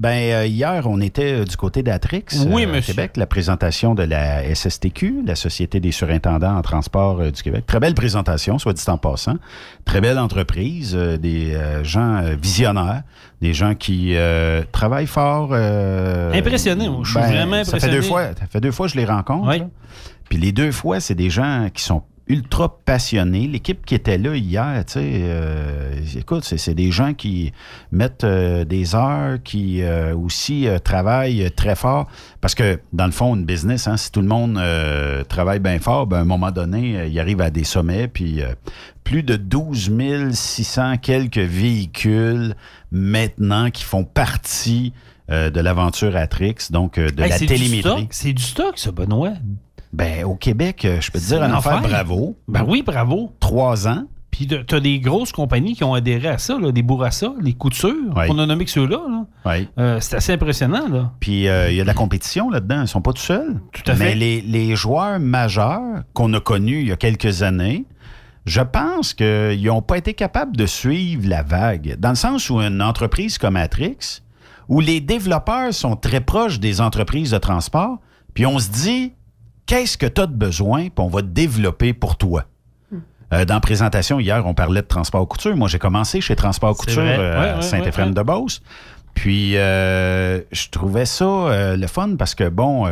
Ben, euh, hier, on était euh, du côté d'Atrix, euh, oui, Québec, la présentation de la SSTQ, la Société des surintendants en transport du Québec. Très belle présentation, soit dit en passant. Très belle entreprise, des gens visionnaires, des gens qui travaillent fort. impressionné, je suis ben, vraiment impressionné. Ça fait deux fois, ça fait deux fois que je les rencontre. Puis les deux fois, c'est des gens qui sont ultra passionné L'équipe qui était là hier, tu sais, euh, écoute, c'est des gens qui mettent euh, des heures, qui euh, aussi travaillent très fort. Parce que, dans le fond, une business, hein, si tout le monde travaille bien fort, ben, à un moment donné, il arrive à des sommets. Puis plus de 12 600 quelques véhicules maintenant qui font partie de l'aventure Atrix, donc de la télémétrie. C'est du stock, ça, Benoît. Ben, au Québec, euh, je peux te dire un enfant bravo. Ben oui, bravo. Trois ans. Puis tu as des grosses compagnies qui ont adhéré à ça, des Bourassa, les Coutures, qu'on on a nommé que ceux-là. Euh, c'est assez impressionnant. Là. Puis euh, il y a de la compétition là-dedans, ils sont pas tout seuls. Tout à fait. Mais les, les joueurs majeurs qu'on a connus il y a quelques années, je pense qu'ils n'ont pas été capables de suivre la vague. Dans le sens où une entreprise comme Atrix, où les développeurs sont très proches des entreprises de transport, puis on se dit, qu'est-ce que tu as de besoin, pour on va développer pour toi. Hmm. Euh, dans la présentation, hier, on parlait de Transport Couture. Moi, j'ai commencé chez Transport Couture euh, à saint ephraim de beauce Puis, euh, je trouvais ça le fun parce que, bon,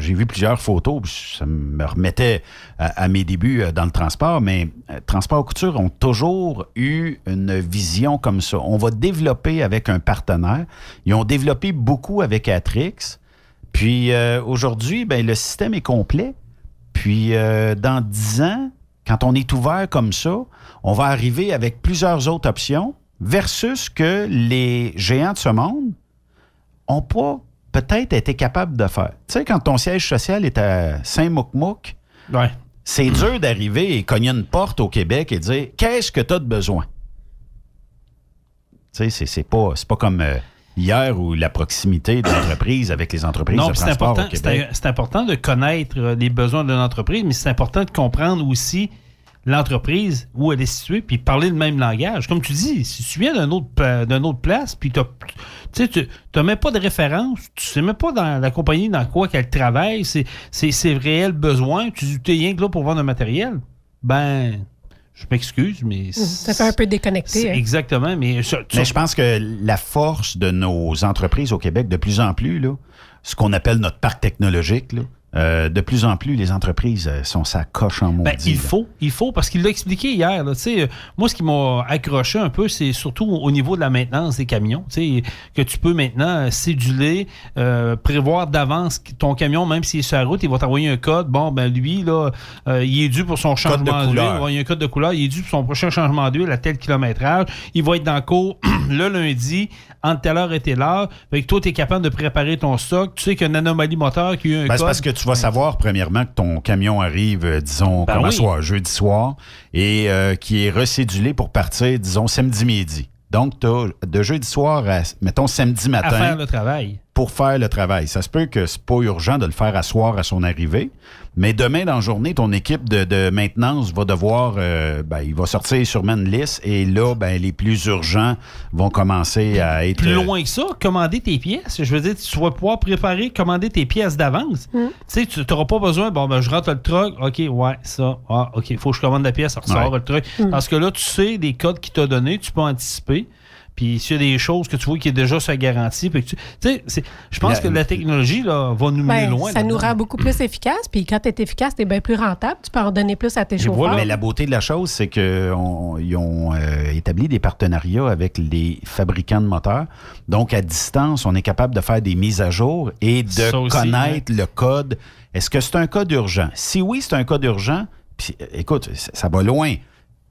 j'ai vu plusieurs photos, ça me remettait à, mes débuts dans le transport, mais Transport Couture ont toujours eu une vision comme ça. On va développer avec un partenaire. Ils ont développé beaucoup avec Atrix. Puis euh, aujourd'hui, ben, le système est complet. Puis euh, dans dix ans, quand on est ouvert comme ça, on va arriver avec plusieurs autres options versus que les géants de ce monde n'ont pas peut-être été capables de faire. Tu sais, quand ton siège social est à saint mouc c'est dur d'arriver et cogner une porte au Québec et dire Qu'est-ce que tu as de besoin? Tu sais, c'est pas, pas comme. Euh, hier ou la proximité de l'entreprise avec les entreprises de transport important, C'est important de connaître euh, les besoins de l'entreprise, mais c'est important de comprendre aussi l'entreprise, où elle est située, puis parler le même langage. Comme tu dis, si tu viens d'une autre, d'une autre place, puis tu n'as même pas de référence, tu sais même pas dans la compagnie dans quoi qu'elle travaille, c'est ses réels besoins, tu es rien que là pour vendre un matériel, ben je m'excuse, mais. Mmh, ça fait un peu déconnecté. Hein. Exactement, mais. mais je pense que la force de nos entreprises au Québec, de plus en plus, là, ce qu'on appelle notre parc technologique, là, euh, de plus en plus, les entreprises euh, sont sa coche en ben, maudit. il faut, il faut, parce qu'il l'a expliqué hier. Là, euh, moi, ce qui m'a accroché un peu, c'est surtout au niveau de la maintenance des camions. Que tu peux maintenant céduler, prévoir d'avance ton camion, même s'il est sur la route, il va t'envoyer un code. Bon, ben lui, là, il est dû pour son changement d'huile. Il y un code de couleur. Il est dû pour son prochain changement d'huile à tel kilométrage. Il va être dans le cours le lundi, entre telle heure et telle heure. toi, tu es capable de préparer ton stock. Tu sais qu'il y a une anomalie moteur, qui a eu un ben, code tu vas savoir, premièrement, que ton camion arrive, euh, disons, ben soir, jeudi soir, et euh, qui est recédulé pour partir, disons, samedi midi. Donc, tu de jeudi soir à, mettons, samedi matin. faire le travail pour faire le travail. Ça se peut que c'est pas urgent de le faire asseoir à son arrivée, mais demain dans la journée, ton équipe de, maintenance va devoir, euh, ben, il va sortir sur une liste et là, ben, les plus urgents vont commencer à être... Plus euh, loin que ça, commander tes pièces. Je veux dire, tu vas pouvoir préparer, commander tes pièces d'avance. Mm. Tu sais, tu n'auras pas besoin, bon, ben, je rentre le truck, OK, ouais, ça, ah, OK, il faut que je commande la pièce, ça ressort le truc. Mm. Parce que là, tu sais des codes qu'il t'a donné, tu peux anticiper. Puis s'il y a des choses que tu vois qui est déjà se garantie, puis tu sais, je pense que la technologie là, va nous mener ben, loin. Ça nous rend beaucoup plus efficaces. Puis quand tu es efficace, tu es bien plus rentable. Tu peux en donner plus à tes chauffeurs. vois. mais la beauté de la chose, c'est qu'ils ont euh, établi des partenariats avec les fabricants de moteurs. Donc à distance, on est capable de faire des mises à jour et de connaître le code. Est-ce que c'est un code urgent? Si oui, c'est un code urgent, puis écoute, ça, ça va loin.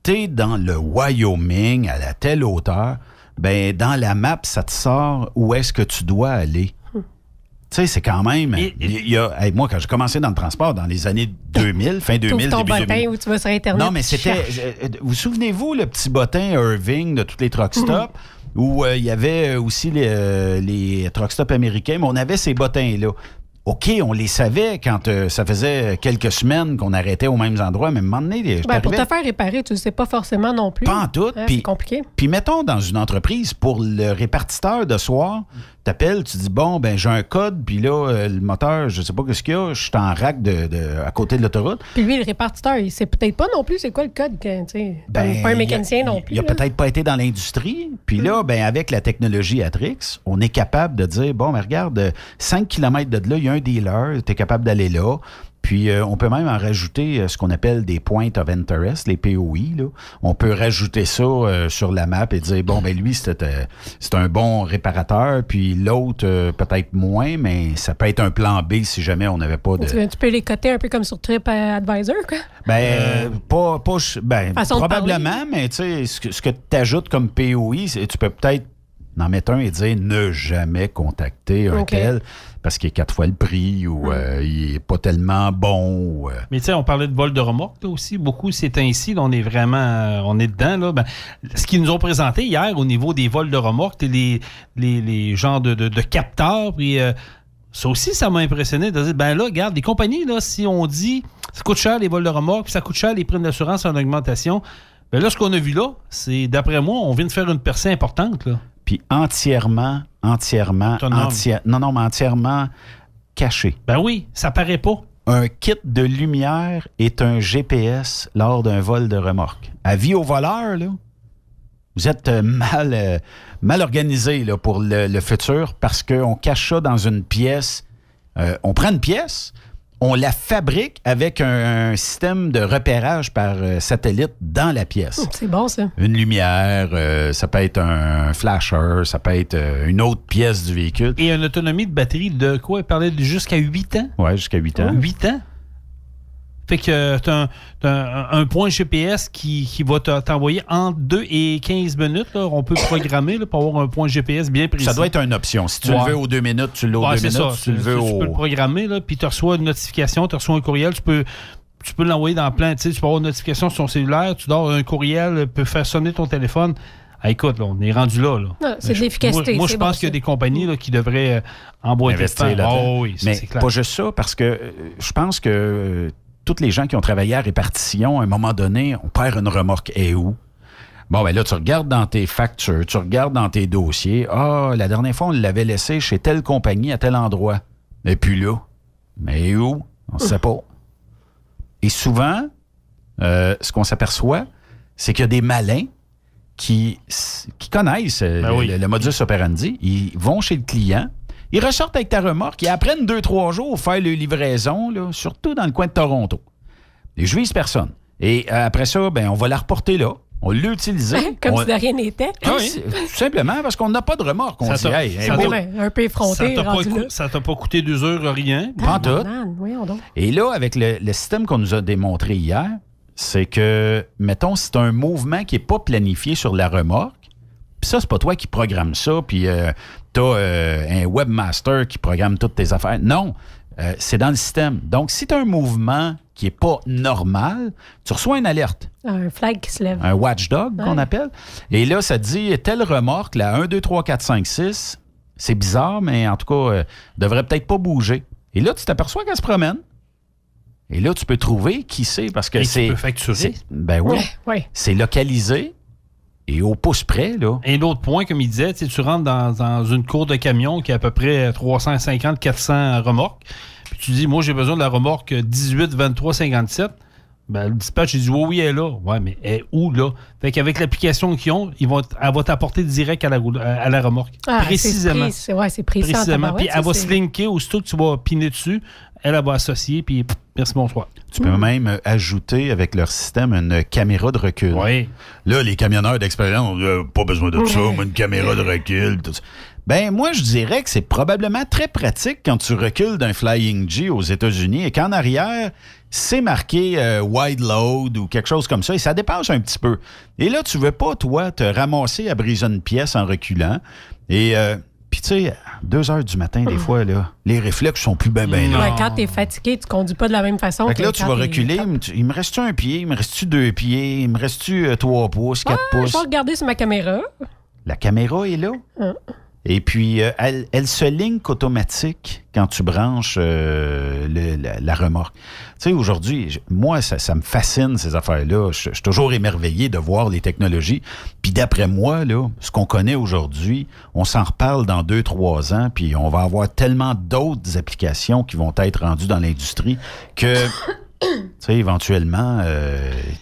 Tu es dans le Wyoming à la telle hauteur ben, dans la map, ça te sort où est-ce que tu dois aller. Hmm. Tu sais, c'est quand même. moi, quand j'ai commencé dans le transport, dans les années 2000, fin 2000, ton bottin où tu vas sur Internet. Non, mais c'était. Vous, euh, euh, vous souvenez-vous le petit bottin Irving de toutes les truck hmm. stops? où euh, il y avait aussi les, les truck stops américains, mais on avait ces bottins-là. OK, on les savait quand euh, ça faisait quelques semaines qu'on arrêtait au même endroit, mais à un moment donné, ben, Pour te faire réparer, tu ne sais pas forcément non plus. Pas en tout. Hein, c'est puis, compliqué. Puis mettons dans une entreprise, pour le répartiteur de soir, tu appelles, tu dis bon, ben j'ai un code, puis là, euh, le moteur, je ne sais pas ce qu'il y a, je suis en rack de, à côté de l'autoroute. Puis lui, le répartiteur, il sait peut-être pas non plus c'est quoi le code, tu pas un ben, mécanicien non plus. Il a peut-être pas été dans l'industrie. Puis là, hmm. ben avec la technologie Atrix, on est capable de dire bon, mais ben, regarde, 5 euh, km de là, il y a un dealer, tu es capable d'aller là. Puis, euh, on peut même en rajouter euh, ce qu'on appelle des points of interest, les POI. On peut rajouter ça euh, sur la map et dire, bon, ben lui, c'est un bon réparateur, puis l'autre, peut-être moins, mais ça peut être un plan B si jamais on n'avait pas de... Tu, peux les coter un peu comme sur TripAdvisor, quoi? Ben, pas... pas ben, probablement, mais tu sais, ce que, ce que tu ajoutes comme POI, tu peux peut-être d'en mettre un et dire ne jamais contacter un tel parce qu'il est quatre fois le prix ou hmm. euh, il est pas tellement bon. Euh. Mais tu sais, on parlait de vol de remorque là, aussi, beaucoup c'est ainsi, on est vraiment euh, on est dedans. Là, ben, ce qu'ils nous ont présenté hier au niveau des vols de remorque, les, les, les genres de, capteurs, puis ça aussi, ça m'a impressionné de dire, ben là, regarde, les compagnies, là, si on dit ça coûte cher les vols de remorque, ça coûte cher les primes d'assurance en augmentation, ben là, ce qu'on a vu là, c'est d'après moi, on vient de faire une percée importante. Là puis entièrement, entièrement, entièrement, non, non, mais entièrement caché. Ben oui, ça paraît pas. Un kit de lumière est un GPS lors d'un vol de remorque. Avis aux voleurs, là, vous êtes euh, mal, euh, mal organisé pour le, futur parce qu'on cache ça dans une pièce. Euh, on prend une pièce, on la fabrique avec un, système de repérage par euh, satellite dans la pièce. Oh, c'est bon, ça. Une lumière, euh, ça peut être un flasher, ça peut être euh, une autre pièce du véhicule. Et une autonomie de batterie de quoi? parler parlait jusqu'à 8 ans? Oui, jusqu'à 8 ans. 8 ans? Fait que tu as, un, point GPS qui, qui va t'envoyer entre 2 et 15 minutes. On peut programmer pour avoir un point GPS bien précis. Ça doit être une option. Si tu le veux aux 2 minutes, tu l'as aux minutes. tu, peux le programmer, puis tu reçois une notification, tu reçois un courriel, tu peux tu peux l'envoyer dans plein, tu tu peux avoir une notification sur ton cellulaire, tu dors un courriel, peut faire sonner ton téléphone. Ah, écoute, on est rendu là. Ah, c'est l'efficacité. Moi, je pense qu'il y a des compagnies qui devraient euh, emboîter Investir là ah Mais pas juste ça, parce que euh, je pense que euh, tous les gens qui ont travaillé à répartition, à un moment donné, on perd une remorque. Et eh, où? Bon, ben là, tu regardes dans tes factures, tu regardes dans tes dossiers. Ah, la dernière fois, on l'avait laissé chez telle compagnie à tel endroit. Et puis là, mais où? On ne sait pas. Et souvent, euh, ce qu'on s'aperçoit, c'est qu'il y a des malins qui, connaissent euh, ben le, modus operandi. Ils vont chez le client, ils ressortent avec ta remorque, et apprennent deux, trois jours à faire les livraisons, surtout dans le coin de Toronto. Ils jouissent personne. Et euh, après ça, ben, on va la reporter là. On l'utilise. Comme si de rien n'était. Ah simplement parce qu'on n'a pas de remorque. On ça dit, un peu effronté. Ça t'a pas, coûté deux heures, rien. Pas tout. Et là, avec le, système qu'on nous a démontré hier, c'est que, mettons, c'est un mouvement qui n'est pas planifié sur la remorque. Puis ça, c'est pas toi qui programme ça, puis euh, tu euh, un webmaster qui programme toutes tes affaires. Non, euh, c'est dans le système. Donc, si tu un mouvement qui n'est pas normal, tu reçois une alerte. Un flag qui se lève. Un watchdog qu'on appelle. Et là, ça te dit telle remorque, là 1, 2, 3, 4, 5, 6, c'est bizarre, mais en tout cas, euh, devrait peut-être pas bouger. Et là, tu t'aperçois qu'elle se promène. Et là, tu peux trouver qui c'est parce que c'est. Tu Ben oui. C'est localisé. Et au pouce près, là. Un autre point, comme il disait, tu rentres dans, une cour de camion qui a à peu près 350-400 remorques. Puis tu dis, moi, j'ai besoin de la remorque 18, 23, 57. Ben, le dispatch, il dit, oui, oui, elle est là. Ouais, mais elle est où, là? Fait qu'avec l'application qu'ils ont, ils vont, elle va t'apporter direct à la, à la remorque. Ah, précisément. C'est ouais, Précisément. Puis elle va se linker aussitôt que tu vas piner dessus elle, va associer, puis merci, bonsoir. Tu peux même ajouter avec leur système une caméra de recul. Oui. Là, les camionneurs d'expérience, euh, pas besoin de ça, mais une caméra de recul, Ben moi, je dirais que c'est probablement très pratique quand tu recules d'un Flying G aux États-Unis et qu'en arrière, c'est marqué euh, wide load ou quelque chose comme ça et ça dépasse un petit peu. Et là, tu veux pas, toi, te ramasser à briser une pièce en reculant. Et euh, puis, tu sais, 2 heures du matin, des hmm. fois, là, les réflexes sont plus ben, ben là. Ouais, quand t'es fatigué, tu conduis pas de la même façon. Fait là, tu vas reculer. Il me reste-tu un pied? Il me reste-tu deux pieds? Il me reste-tu euh, trois pouces, quatre pouces? Je vais regarder sur ma caméra. La caméra est là? Hein. Et puis, euh, elle, se link automatique quand tu branches euh, la, remorque. Tu sais, aujourd'hui, moi, ça, me fascine, ces affaires-là. Je, suis toujours émerveillé de voir les technologies. Puis d'après moi, là, ce qu'on connaît aujourd'hui, on s'en reparle dans deux, trois ans, puis on va avoir tellement d'autres applications qui vont être rendues dans l'industrie que... éventuellement, euh,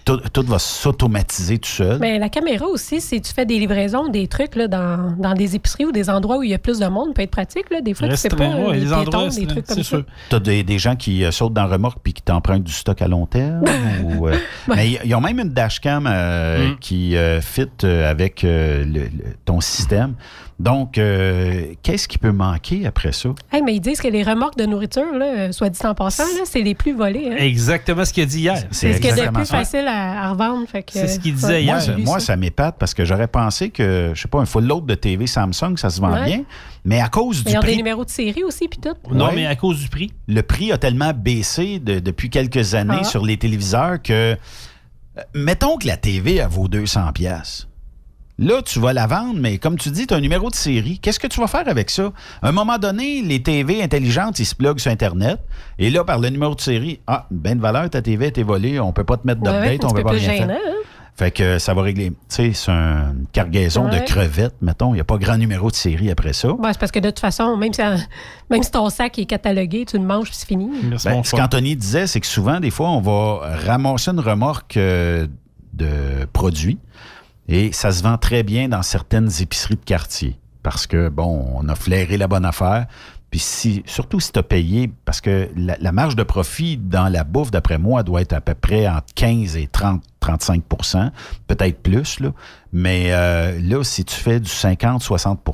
tout, va s'automatiser tout seul. Mais ben, la caméra aussi, si tu fais des livraisons, des trucs dans, des épiceries ou des endroits où il y a plus de monde, peut être pratique. Des fois, tu sais pas, euh, les des, endroits, des trucs comme ça. Tu as des, gens qui euh, sautent dans la remorque puis qui t'empruntent du stock à long terme. mais ils ont même une dashcam mm. qui fit avec ton système. Donc, qu'est-ce qui peut manquer après ça? mais ils disent que les remorques de nourriture, là, soit dit en passant, c'est les plus volées. Hein. Exactement ce dit hier. C'est ce qu'il a plus facile à, C'est ce qu'il disait hier. Moi, ça, m'épate parce que j'aurais pensé que, je ne sais pas, un full load de TV Samsung, ça se vend bien. Mais à cause mais du y y a des numéros de série aussi, puis tout. Non, mais à cause du prix. Le prix a tellement baissé depuis quelques années ah. sur les téléviseurs que. Euh, mettons que la TV, a vaut 200$. Là, tu vas la vendre, mais comme tu dis, tu as un numéro de série. Qu'est-ce que tu vas faire avec ça? À un moment donné, les TV intelligentes, ils se pluguent sur Internet. Et là, par le numéro de série, ah, ben de valeur, ta TV est volée, on peut pas te mettre d'update, on peut pas rien faire. Hein. Fait que ça va régler. Tu sais, c'est une cargaison de crevettes, mettons. Il n'y a pas grand numéro de série après ça. c'est parce que de toute façon, même si, même si ton sac est catalogué, tu le manges c'est fini. Ben, ce qu'Anthony disait, c'est que souvent, des fois, on va ramasser une remorque euh, de produits. Et ça se vend très bien dans certaines épiceries de quartier parce que, bon, on a flairé la bonne affaire. Puis si, surtout si tu as payé, parce que la, marge de profit dans la bouffe, d'après moi, doit être à peu près entre 15 et 30, 35 peut-être plus. Là. Mais euh, là, si tu fais du 50, 60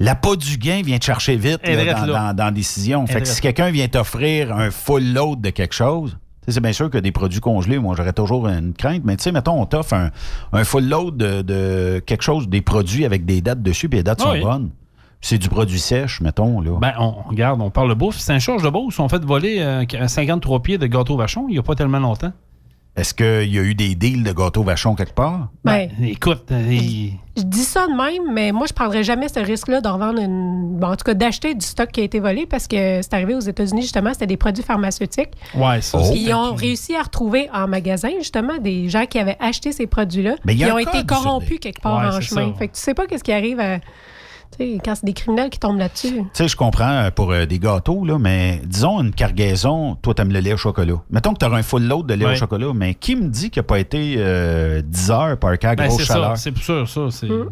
la peau du gain vient te chercher vite dans, dans, la décision. Fait si quelqu'un vient t'offrir un full load de quelque chose, c'est bien sûr que des produits congelés, moi, j'aurais toujours une crainte, mais tu sais, mettons, on t'offre un, full load de, quelque chose, des produits avec des dates dessus, puis les dates ah sont bonnes. C'est du produit sèche, mettons. Là. Ben, on, regarde, on parle de bouffe. un charge de ou on fait voler un euh, 53 pieds de gâteau vachon il n'y a pas tellement longtemps. Est-ce qu'il y a eu des deals de gâteau vachon quelque part? Ben, écoute, euh, je dis ça de même, mais moi, je ne prendrais jamais ce risque-là d'en vendre une. Bon, en tout cas, d'acheter du stock qui a été volé parce que c'est arrivé aux États-Unis, justement, c'était des produits pharmaceutiques. Ouais, oh. Ils ont réussi à retrouver en magasin, justement, des gens qui avaient acheté ces produits-là. Mais Ils ont été corrompus quelque part en chemin. Fait que tu sais pas qu'est-ce qui arrive à sais, quand c'est des criminels qui tombent là-dessus. Tu sais, je comprends euh, pour euh, des gâteaux, là, mais disons une cargaison, toi, t'aimes le lait au chocolat. Mettons que t'auras un full load de lait au chocolat, mais qui me dit qu'il n'a pas été 10 euh, heures par cas ben, grosse chaleur? C'est sûr, ça. C'est... Hmm.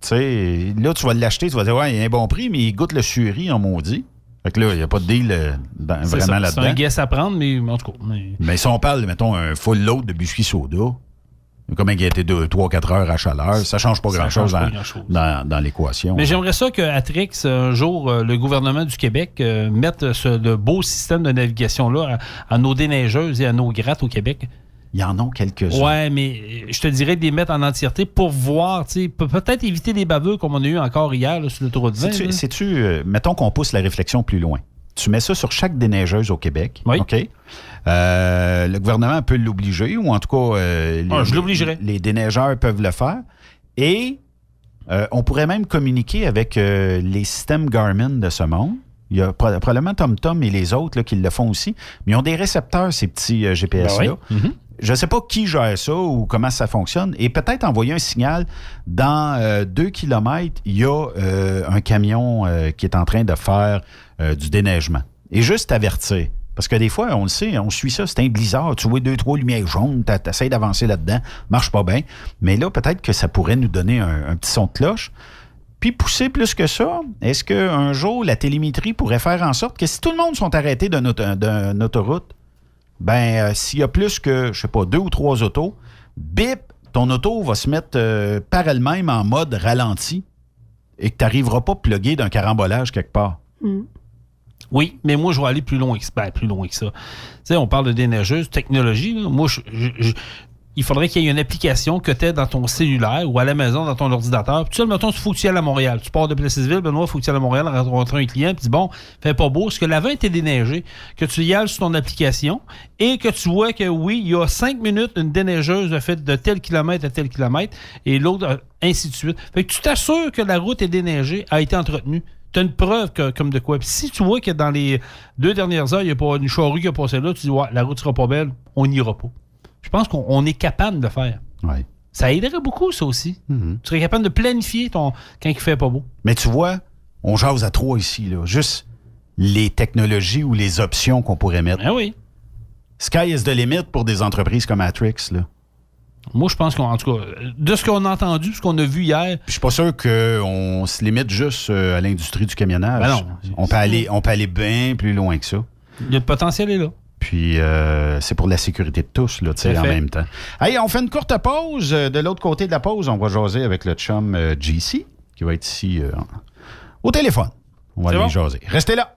Tu sais, là, tu vas l'acheter, tu vas dire, ouais, il y a un bon prix, mais il goûte le suerie en maudit. Fait que là, il n'y a pas de deal vraiment là-dedans. C'est un guess à prendre, mais en tout cas. Mais, si on parle, mettons, un full load de biscuits soda, comme été été 3, 4 heures à chaleur, ça change pas grand-chose dans, l'équation. Mais hein. j'aimerais ça que un jour, euh, le gouvernement du Québec euh, mette ce, le beau système de navigation-là à, nos déneigeuses et à nos grattes au Québec. Il y en a quelques-uns. Oui, mais euh, je te dirais de les mettre en entièreté pour voir, peut-être éviter des baveux comme on a eu encore hier sur le 20. Sais-tu, mettons qu'on pousse la réflexion plus loin tu mets ça sur chaque déneigeuse au Québec. Oui. OK? Euh, le gouvernement peut l'obliger, ou en tout cas, euh, les, ah, je l'obligerai. Les, déneigeurs peuvent le faire. Et euh, on pourrait même communiquer avec les systèmes Garmin de ce monde. Il y a probablement TomTom et les autres qui le font aussi, mais ils ont des récepteurs, ces petits GPS-là. Ben mm-hmm. Je ne sais pas qui gère ça ou comment ça fonctionne. Et peut-être envoyer un signal dans deux kilomètres, il y a un camion qui est en train de faire euh, du déneigement. Et juste avertir. Parce que des fois, on le sait, on suit ça, c'est un blizzard, tu vois deux, trois lumières jaunes, t'essayes d'avancer là-dedans, marche pas bien. Mais là, peut-être que ça pourrait nous donner un, petit son de cloche. Puis pousser plus que ça, est-ce qu'un jour, la télémétrie pourrait faire en sorte que si tout le monde sont arrêtés d'une autoroute, ben euh, s'il y a plus que, je sais pas, deux ou trois autos, bip, ton auto va se mettre euh, par elle-même en mode ralenti et que tu n'arriveras pas plugger d'un carambolage quelque part. Mm. Oui, mais moi, je vais aller plus loin que, ben, plus loin que ça. Tu sais, on parle de déneigeuse, technologie. Moi, il faudrait qu'il y ait une application que tu aies dans ton cellulaire ou à la maison, dans ton ordinateur. Puis, tu sais, mettons, il faut que tu ailles à Montréal. Tu pars de Plessisville, Benoît, il faut que tu ailles à Montréal rencontrer un client. Puis, dis, bon, fait pas beau. Est-ce que la vente est déneigée? Que tu y ailles sur ton application et que tu vois que, oui, il y a cinq minutes, une déneigeuse a fait de tel kilomètre à tel kilomètre et l'autre, ainsi de suite. Fait tu t'assures que la route est déneigée, a été entretenue tu as une preuve comme de quoi. si tu vois que dans les deux dernières heures, il n'y a pas une charrue qui a passé là, tu dis, ouais, la route sera pas belle, on n'ira pas. Je pense qu'on est capable de faire. Oui. Ça aiderait beaucoup, ça aussi. Mm-hmm. Tu serais capable de planifier ton quand il fait pas beau. Mais tu vois, on jase à trois ici, là. Juste les technologies ou les options qu'on pourrait mettre. Ben oui. Sky is the limit pour des entreprises comme Atrix, là. Moi, je pense qu'en tout cas, de ce qu'on a entendu, de ce qu'on a vu hier. Puis je suis pas sûr qu'on se limite juste euh, à l'industrie du camionnage. Ben non. On peut aller, on peut aller bien plus loin que ça. Le potentiel est là. Puis euh, c'est pour la sécurité de tous, là, en même temps. Allez, on fait une courte pause. Euh, de l'autre côté de la pause, on va jaser avec le chum JC, qui va être ici au téléphone. On va aller jaser. Restez là.